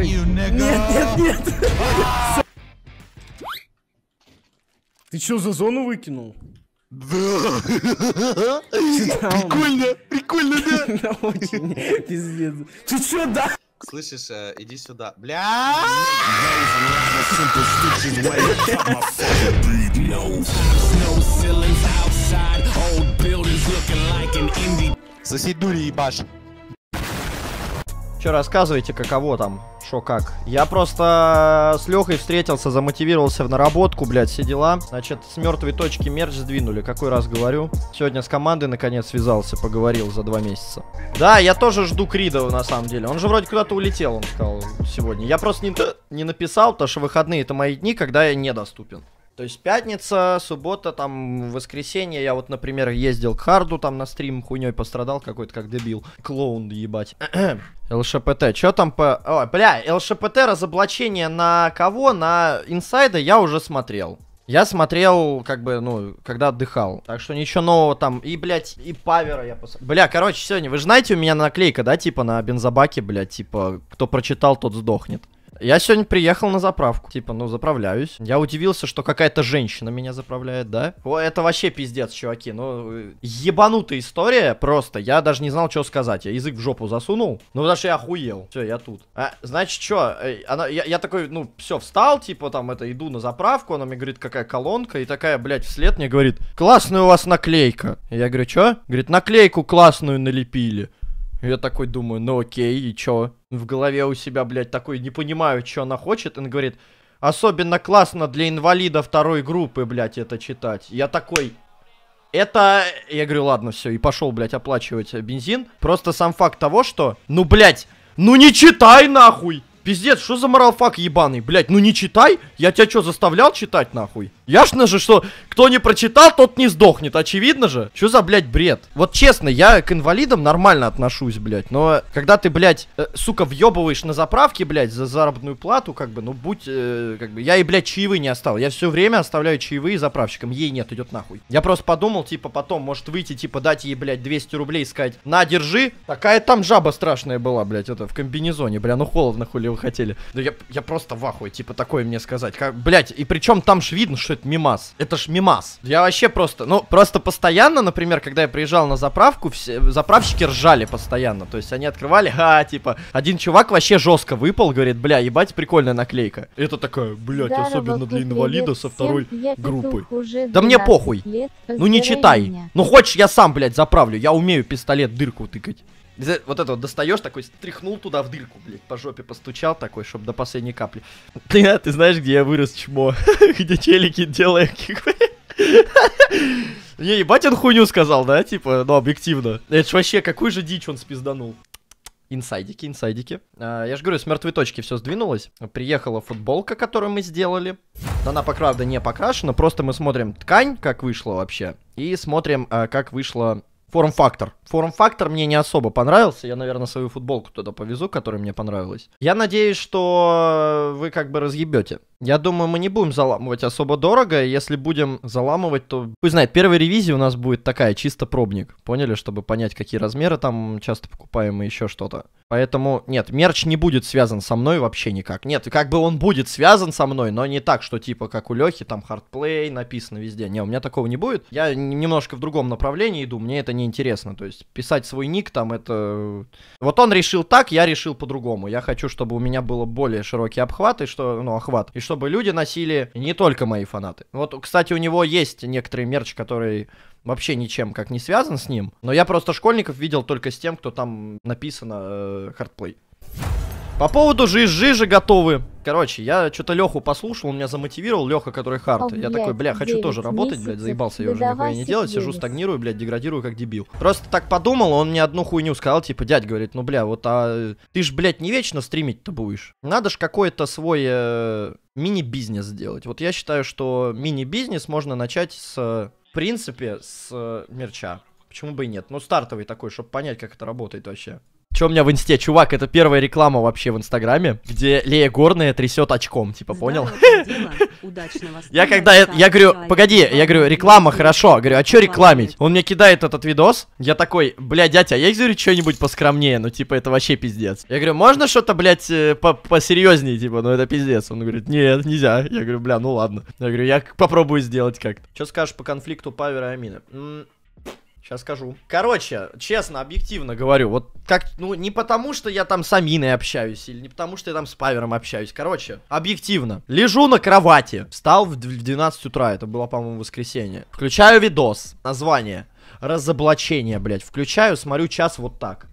Слушай, нет, нет, нет. Ты что за зону выкинул? Да. Прикольно, прикольно, да. пиздец. Ты что, да? Слышишь, э, иди сюда. Бля! Соседури дури Че рассказывайте, каково там? Шо как? Я просто э, с Лехой встретился, замотивировался в наработку, блядь, все дела. Значит, с мертвой точки мерч сдвинули, какой раз говорю. Сегодня с командой наконец связался, поговорил за два месяца. Да, я тоже жду Крида, на самом деле. Он же вроде куда-то улетел, он сказал сегодня. Я просто не, не написал, потому что выходные это мои дни, когда я недоступен. То есть пятница, суббота, там, воскресенье. Я вот, например, ездил к Харду там на стрим, хуйней пострадал какой-то, как дебил. Клоун, ебать. ЛШПТ. Чё там по... О, бля, ЛШПТ разоблачение на кого? На инсайда я уже смотрел. Я смотрел, как бы, ну, когда отдыхал. Так что ничего нового там. И, блядь, и павера я посмотрел. Бля, короче, сегодня, вы же знаете, у меня наклейка, да, типа, на бензобаке, блядь, типа, кто прочитал, тот сдохнет. Я сегодня приехал на заправку. Типа, ну, заправляюсь. Я удивился, что какая-то женщина меня заправляет, да? О, это вообще пиздец, чуваки. Ну, э, ебанутая история просто. Я даже не знал, что сказать. Я язык в жопу засунул. Ну, потому что я охуел. Все, я тут. А, значит, что? Э, она, я, я такой, ну, все, встал, типа, там, это, иду на заправку. Она мне говорит, какая колонка. И такая, блядь, вслед мне говорит, классная у вас наклейка. Я говорю, что? Говорит, наклейку классную налепили. Я такой думаю, ну окей, и чё? в голове у себя, блядь, такой, не понимаю, что она хочет. Он говорит, особенно классно для инвалида второй группы, блядь, это читать. Я такой, это... Я говорю, ладно, все, и пошел, блядь, оплачивать бензин. Просто сам факт того, что, ну, блядь, ну не читай, нахуй! Пиздец, что за моралфак ебаный, блядь, ну не читай? Я тебя что, заставлял читать, нахуй? Ясно же, что кто не прочитал, тот не сдохнет. Очевидно же. Что за, блядь, бред? Вот честно, я к инвалидам нормально отношусь, блядь. Но когда ты, блядь, э, сука, въебываешь на заправке, блядь, за заработную плату, как бы, ну будь, э, как бы, я и, блядь, чаевые не оставил. Я все время оставляю чаевые заправщикам. Ей нет, идет нахуй. Я просто подумал, типа, потом, может выйти, типа, дать ей, блядь, 200 рублей сказать, на, держи. Такая там жаба страшная была, блядь, это, в комбинезоне, бля, ну холодно, хули вы хотели. Да я, я просто в ахуе, типа, такое мне сказать. Как, блядь, и причем там же видно, что это это мимас. Это ж мимас. Я вообще просто, ну, просто постоянно, например, когда я приезжал на заправку, все, заправщики ржали постоянно. То есть они открывали, а, типа, один чувак вообще жестко выпал, говорит, бля, ебать, прикольная наклейка. Это такая, блядь, да, особенно для инвалида со второй группы. Да мне похуй. Ну не читай. Меня. Ну хочешь, я сам, блядь, заправлю. Я умею пистолет дырку тыкать. Э, вот это вот достаешь, такой стряхнул туда в дырку, блядь, по жопе постучал такой, чтобы до последней капли. Ты, а, ты знаешь, где я вырос, чмо? Где челики делаю Не, ебать он хуйню сказал, да, типа, ну, объективно. Это ж вообще, какую же дичь он спизданул. Инсайдики, инсайдики. А, я же говорю, с мертвой точки все сдвинулось. Приехала футболка, которую мы сделали. Она, по правда, не покрашена. Просто мы смотрим ткань, как вышло вообще. И смотрим, а, как вышло Форм-фактор. Форм-фактор мне не особо понравился. Я, наверное, свою футболку туда повезу, которая мне понравилась. Я надеюсь, что вы как бы разъебете я думаю, мы не будем заламывать особо дорого. Если будем заламывать, то пусть знает, первая ревизия у нас будет такая, чисто пробник. Поняли, чтобы понять, какие размеры там часто покупаем и еще что-то. Поэтому, нет, мерч не будет связан со мной вообще никак. Нет, как бы он будет связан со мной, но не так, что типа как у Лехи, там хардплей написано везде. Не, у меня такого не будет. Я немножко в другом направлении иду, мне это не интересно. То есть писать свой ник там это... Вот он решил так, я решил по-другому. Я хочу, чтобы у меня было более широкий обхват, и что, ну, охват, и что чтобы люди носили не только мои фанаты. Вот, кстати, у него есть некоторые мерч, который вообще ничем как не связан с ним. Но я просто школьников видел только с тем, кто там написано э, хардплей. По поводу жиж, жижи готовы. Короче, я что-то Леху послушал, он меня замотивировал, Леха, который хард. О, я блядь, такой, бля, хочу тоже работать, месяцев, блядь, заебался, я уже нихуя не делать, сижу, стагнирую, блядь, деградирую как дебил. Просто так подумал, он мне одну хуйню сказал, типа, дядь говорит, ну, бля, вот а э, ты ж, блядь, не вечно стримить-то будешь. Надо ж какой-то свой э, мини-бизнес сделать. Вот я считаю, что мини-бизнес можно начать с, э, в принципе, с э, мерча. Почему бы и нет? Ну, стартовый такой, чтобы понять, как это работает вообще. Что у меня в инсте? Чувак, это первая реклама вообще в инстаграме, где Лея Горная трясет очком, типа, понял? Я когда, я говорю, погоди, я говорю, реклама, хорошо, говорю, а что рекламить? Он мне кидает этот видос, я такой, бля, дядя, а я говорю, что-нибудь поскромнее, ну, типа, это вообще пиздец. Я говорю, можно что-то, блядь, э, посерьезнее, типа, ну, это пиздец. Он говорит, нет, нельзя. Я говорю, бля, ну ладно. Я говорю, я попробую сделать как-то. Что скажешь по конфликту Павера и Амина? Сейчас скажу. Короче, честно, объективно говорю, вот как, ну, не потому, что я там с Аминой общаюсь, или не потому, что я там с Павером общаюсь. Короче, объективно. Лежу на кровати. Встал в 12 утра, это было, по-моему, воскресенье. Включаю видос. Название. Разоблачение, блядь. Включаю, смотрю час вот так.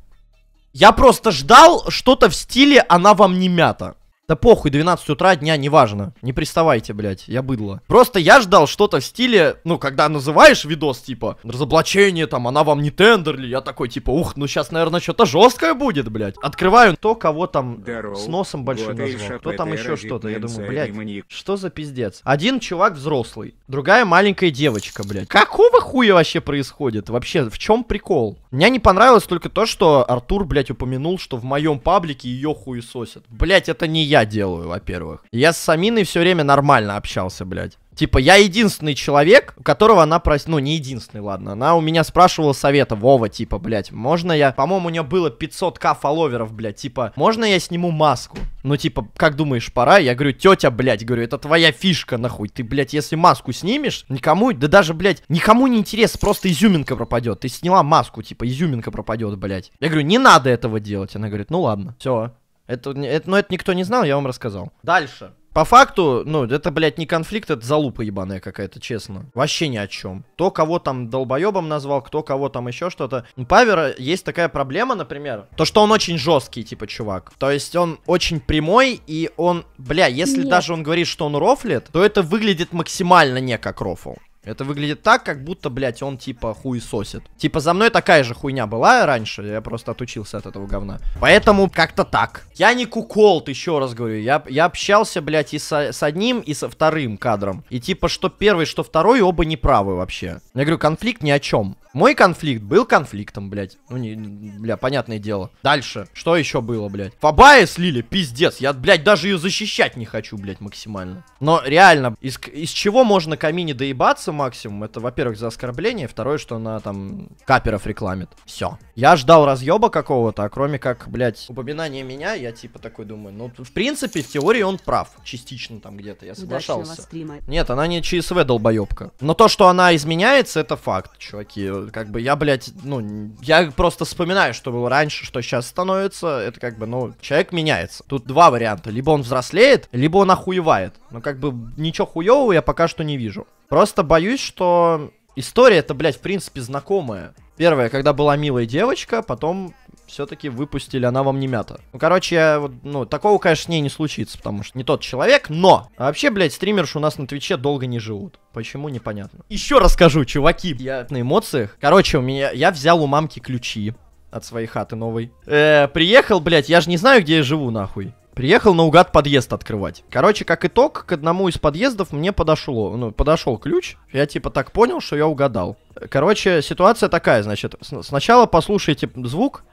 Я просто ждал что-то в стиле «Она вам не мята». Да похуй, 12 утра, дня, неважно. Не приставайте, блядь, я быдло. Просто я ждал что-то в стиле, ну, когда называешь видос, типа, разоблачение, там, она вам не тендерли, Я такой, типа, ух, ну сейчас, наверное, что-то жесткое будет, блядь. Открываю то, кого там с носом большим назвал. Кто там еще что-то? Я думаю, блядь, что за пиздец? Один чувак взрослый, другая маленькая девочка, блядь. Какого хуя вообще происходит? Вообще, в чем прикол? Мне не понравилось только то, что Артур, блядь, упомянул, что в моем паблике ее хуесосят. Блядь, это не я я делаю, во-первых. Я с Аминой все время нормально общался, блядь. Типа, я единственный человек, которого она просила... Ну, не единственный, ладно. Она у меня спрашивала совета. Вова, типа, блядь, можно я... По-моему, у нее было 500к фолловеров, блядь. Типа, можно я сниму маску? Ну, типа, как думаешь, пора? Я говорю, тетя, блядь, говорю, это твоя фишка, нахуй. Ты, блядь, если маску снимешь, никому... Да даже, блядь, никому не интересно, просто изюминка пропадет. Ты сняла маску, типа, изюминка пропадет, блядь. Я говорю, не надо этого делать. Она говорит, ну ладно, все, это, это, но ну, это никто не знал, я вам рассказал. Дальше. По факту, ну, это, блядь, не конфликт, это залупа ебаная какая-то, честно. Вообще ни о чем. Кто кого там долбоебом назвал, кто кого там еще что-то. У Павера есть такая проблема, например, то, что он очень жесткий, типа, чувак. То есть он очень прямой, и он, бля, если Нет. даже он говорит, что он рофлит, то это выглядит максимально не как рофл. Это выглядит так, как будто, блядь, он типа хуй сосит. Типа за мной такая же хуйня была раньше, я просто отучился от этого говна. Поэтому как-то так. Я не куколт, еще раз говорю. Я, я общался, блядь, и со, с одним, и со вторым кадром. И типа, что первый, что второй, оба не правы вообще. Я говорю, конфликт ни о чем. Мой конфликт был конфликтом, блядь. Ну, не, бля, понятное дело. Дальше. Что еще было, блядь? Фабая слили, пиздец. Я, блядь, даже ее защищать не хочу, блядь, максимально. Но реально, из, из чего можно камине доебаться, максимум, это, во-первых, за оскорбление, второе, что она там каперов рекламит. Все. Я ждал разъеба какого-то, а кроме как, блядь, упоминание меня, я типа такой думаю, ну, в принципе, в теории он прав. Частично там где-то, я соглашался. Нет, она не ЧСВ долбоебка. Но то, что она изменяется, это факт, чуваки. Как бы я, блядь, ну, я просто вспоминаю, что было раньше, что сейчас становится. Это как бы, ну, человек меняется. Тут два варианта. Либо он взрослеет, либо он охуевает. Но как бы ничего хуевого я пока что не вижу. Просто боюсь, что история это, блядь, в принципе, знакомая. Первое, когда была милая девочка, потом все-таки выпустили, она вам не мята. Ну, короче, я, ну, такого, конечно, не ней не случится, потому что не тот человек, но... А вообще, блядь, стримерши у нас на Твиче долго не живут. Почему, непонятно. Еще расскажу, чуваки, я на эмоциях. Короче, у меня... Я взял у мамки ключи от своей хаты новой. Э, приехал, блядь, я же не знаю, где я живу, нахуй. Приехал наугад подъезд открывать. Короче, как итог, к одному из подъездов мне подошло, ну, подошел ключ. Я типа так понял, что я угадал. Короче, ситуация такая, значит, сначала послушайте звук.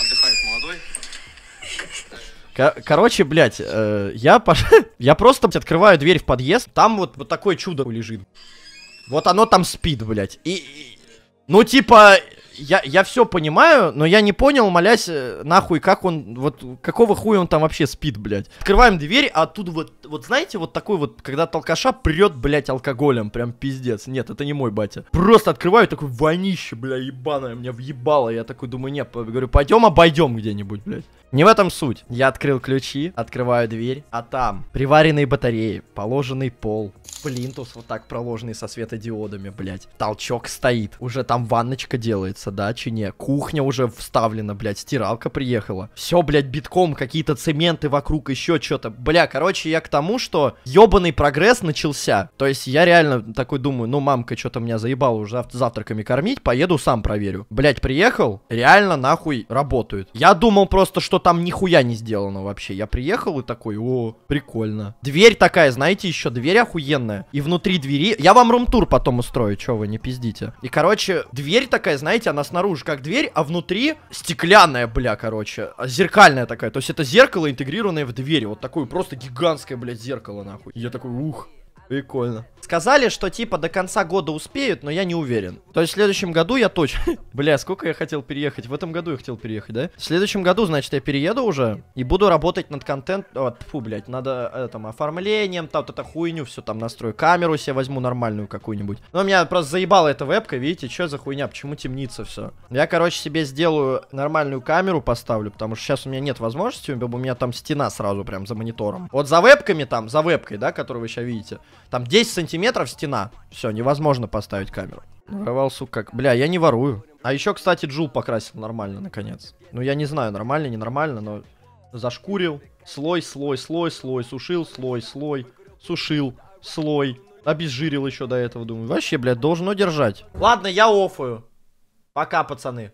Отдыхает молодой. Короче, блядь, э, я, пош... я просто блядь, открываю дверь в подъезд, там вот, вот такое чудо лежит. Вот оно там спит, блядь. И, и... Ну, типа, я, я все понимаю, но я не понял, молясь, э, нахуй, как он, вот, какого хуя он там вообще спит, блядь. Открываем дверь, а тут вот вот знаете, вот такой вот, когда толкаша прет, блядь, алкоголем, прям пиздец. Нет, это не мой батя. Просто открываю такой вонище, бля, ебаное, меня въебало. Я такой думаю, нет, говорю, пойдем обойдем где-нибудь, блядь. Не в этом суть. Я открыл ключи, открываю дверь, а там приваренные батареи, положенный пол, плинтус вот так проложенный со светодиодами, блядь. Толчок стоит. Уже там ванночка делается, да, чине. Кухня уже вставлена, блядь, стиралка приехала. Все, блядь, битком, какие-то цементы вокруг, еще что-то. Бля, короче, я к тому, что ебаный прогресс начался. То есть я реально такой думаю, ну мамка что-то меня заебала уже зав завтраками кормить, поеду сам проверю. Блять, приехал, реально нахуй работают. Я думал просто, что там нихуя не сделано вообще. Я приехал и такой, о, прикольно. Дверь такая, знаете, еще дверь охуенная. И внутри двери... Я вам рум-тур потом устрою, чё вы, не пиздите. И, короче, дверь такая, знаете, она снаружи как дверь, а внутри стеклянная, бля, короче. Зеркальная такая. То есть это зеркало, интегрированное в дверь. Вот такое просто гигантское, бля, блядь, зеркало, нахуй. Я такой, ух, прикольно. Сказали, что типа до конца года успеют, но я не уверен. То есть в следующем году я точно... Бля, сколько я хотел переехать? В этом году я хотел переехать, да? В следующем году, значит, я перееду уже и буду работать над контент... О, фу, блядь, надо э, там оформлением, там вот это хуйню все там настрою. Камеру себе возьму нормальную какую-нибудь. Но ну, меня просто заебала эта вебка, видите, что за хуйня, почему темнится все. Я, короче, себе сделаю нормальную камеру поставлю, потому что сейчас у меня нет возможности, у меня там стена сразу прям за монитором. Вот за вебками там, за вебкой, да, которую вы сейчас видите, там 10 сантиметров сантиметров стена. Все, невозможно поставить камеру. Ну, воровал, сука, как... Бля, я не ворую. А еще, кстати, Джул покрасил нормально, наконец. Ну, я не знаю, нормально, ненормально, но... Зашкурил. Слой, слой, слой, слой. Сушил, слой, слой. Сушил, слой. Обезжирил еще до этого, думаю. Вообще, блядь, должно держать. Ладно, я офую. Пока, пацаны.